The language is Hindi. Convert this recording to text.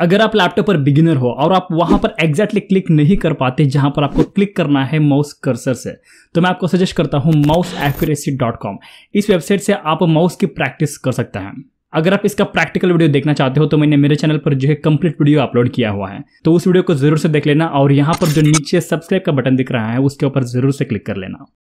अगर आप लैपटॉप पर बिगिनर हो और आप वहां पर एग्जैक्टली क्लिक नहीं कर पाते जहां पर आपको क्लिक करना है माउस कर्सर से तो मैं आपको सजेस्ट करता हूं माउस एक्यूरेसी डॉट कॉम इस वेबसाइट से आप माउस की प्रैक्टिस कर सकते हैं अगर आप इसका प्रैक्टिकल वीडियो देखना चाहते हो तो मैंने मेरे चैनल पर जो है कंप्लीट वीडियो अपलोड किया हुआ है तो उस वीडियो को जरूर से देख लेना और यहाँ पर जो नीचे सब्सक्राइब का बटन दिख रहा है उसके ऊपर जरूर से क्लिक कर लेना